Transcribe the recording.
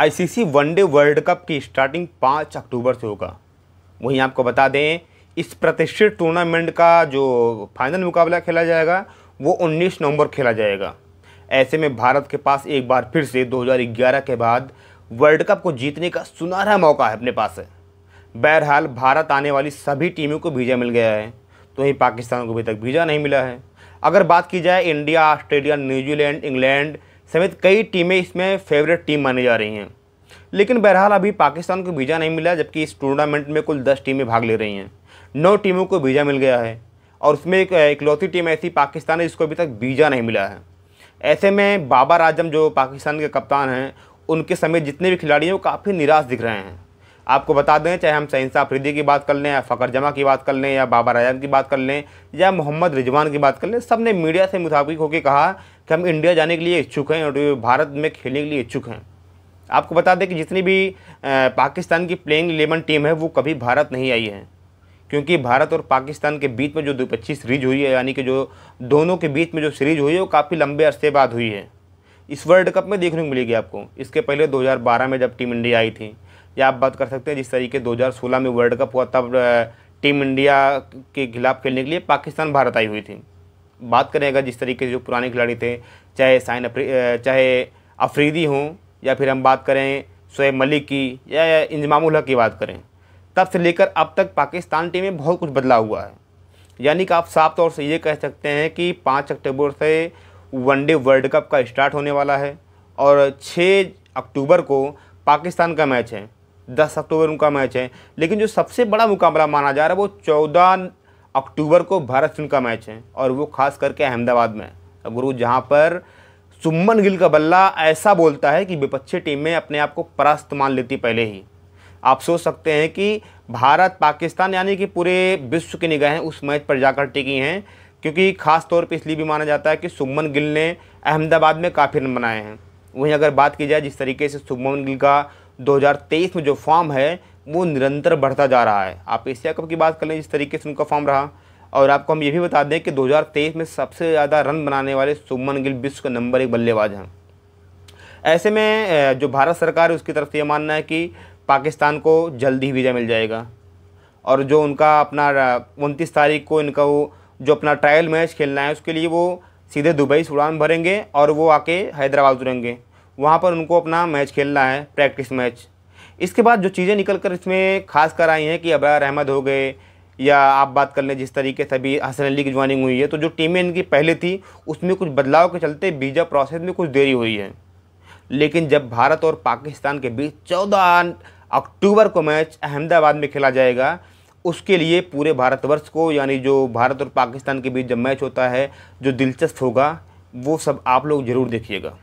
ICC one day world cup की starting पाँच अक्टूबर से होगा वहीं आपको बता दें इस प्रतिष्ठित टूर्नामेंट का जो फाइनल मुकाबला खेला जाएगा वो 19 नवंबर खेला जाएगा ऐसे में भारत के पास एक बार फिर से 2011 के बाद वर्ल्ड कप को जीतने का सुनहरा मौका है अपने पास है बहरहाल भारत आने वाली सभी टीमों को वीज़ा मिल गया है तो वहीं पाकिस्तान को अभी तक वीज़ा नहीं मिला है अगर बात की जाए इंडिया ऑस्ट्रेलिया न्यूजीलैंड इंग्लैंड समेत कई टीमें इसमें फेवरेट टीम मानी जा रही हैं लेकिन बहरहाल अभी पाकिस्तान को वीज़ा नहीं मिला जबकि इस टूर्नामेंट में कुल दस टीमें भाग ले रही हैं नौ टीमों को वीज़ा मिल गया है और उसमें एक इकलौती टीम ऐसी पाकिस्तान है जिसको अभी तक वीज़ा नहीं मिला है ऐसे में बाबर आजम जो पाकिस्तान के कप्तान हैं उनके समेत जितने भी खिलाड़ी हैं वो काफ़ी निराश दिख रहे हैं आपको बता दें चाहे हम सहिंसा फ्रीदी की बात कर लें या फ़कर जमा की बात कर लें या बाबा राजान की बात कर लें या मोहम्मद रिजवान की बात कर लें सब ने मीडिया से मुताबिक होकर कहा कि हम इंडिया जाने के लिए इच्छुक हैं और भारत में खेलने के लिए इच्छुक हैं आपको बता दें कि जितनी भी पाकिस्तान की प्लेइंग इलेवन टीम है वो कभी भारत नहीं आई है क्योंकि भारत और पाकिस्तान के बीच में जो द्विपक्षीय सीरीज हुई है यानी कि जो दोनों के बीच में जो सीरीज हुई है वो काफ़ी लंबे अरसे बाद हुई है इस वर्ल्ड कप में देखने को मिलेगी आपको इसके पहले 2012 में जब टीम इंडिया आई थी या आप बात कर सकते हैं जिस तरीके 2016 में वर्ल्ड कप हुआ तब टीम इंडिया के खिलाफ खेलने के लिए पाकिस्तान भारत आई हुई थी बात करें अगर जिस तरीके से जो पुराने खिलाड़ी थे चाहे साइन चाहे अफरीदी हों या फिर हम बात करें शोएब मलिक की या, या इंजमामुल की बात करें तब से लेकर अब तक पाकिस्तान टीम में बहुत कुछ बदलाव हुआ है यानी कि आप साफ तौर से ये कह सकते हैं कि पाँच अक्टूबर से वनडे वर्ल्ड कप का स्टार्ट होने वाला है और छः अक्टूबर को पाकिस्तान का मैच है 10 अक्टूबर उनका मैच है लेकिन जो सबसे बड़ा मुकाबला माना जा रहा है वो चौदह अक्टूबर को भारत चीन का मैच है और वो खास करके अहमदाबाद में गुरु जहाँ पर सुमन गिल का बल्ला ऐसा बोलता है कि विपक्षी टीमें अपने आप को परास्त मान लेती पहले ही आप सोच सकते हैं कि भारत पाकिस्तान यानी कि पूरे विश्व की निगाहें उस मैच पर जाकर टिकी हैं क्योंकि खास तौर पर इसलिए भी माना जाता है कि सुमन गिल ने अहमदाबाद में काफ़ी रन बनाए हैं वहीं अगर बात की जाए जिस तरीके से सुमन गिल का 2023 में जो फॉर्म है वो निरंतर बढ़ता जा रहा है आप एशिया कप की बात कर लें जिस तरीके से उनका फॉर्म रहा और आपको हम ये भी बता दें कि 2023 में सबसे ज़्यादा रन बनाने वाले सुमन गिल विश्व के नंबर एक बल्लेबाज हैं ऐसे में जो भारत सरकार है उसकी तरफ से ये मानना है कि पाकिस्तान को जल्दी ही वीज़ा मिल जाएगा और जो उनका अपना उनतीस तारीख को इनका वो जो अपना ट्रायल मैच खेलना है उसके लिए वो सीधे दुबई से उड़ान भरेंगे और वो आके हैदराबाद उतरेंगे वहाँ पर उनको अपना मैच खेलना है प्रैक्टिस मैच इसके बाद जो चीज़ें निकल कर इसमें खास कर आई हैं कि अब अहमद हो गए या आप बात कर लें जिस तरीके से अभी हसन अली की ज्वाइनिंग हुई है तो जो टीमें इनकी पहले थी उसमें कुछ बदलाव के चलते वीज़ा प्रोसेस में कुछ देरी हुई है लेकिन जब भारत और पाकिस्तान के बीच चौदह अक्टूबर को मैच अहमदाबाद में खेला जाएगा उसके लिए पूरे भारतवर्ष को यानी जो भारत और पाकिस्तान के बीच जब मैच होता है जो दिलचस्प होगा वो सब आप लोग ज़रूर देखिएगा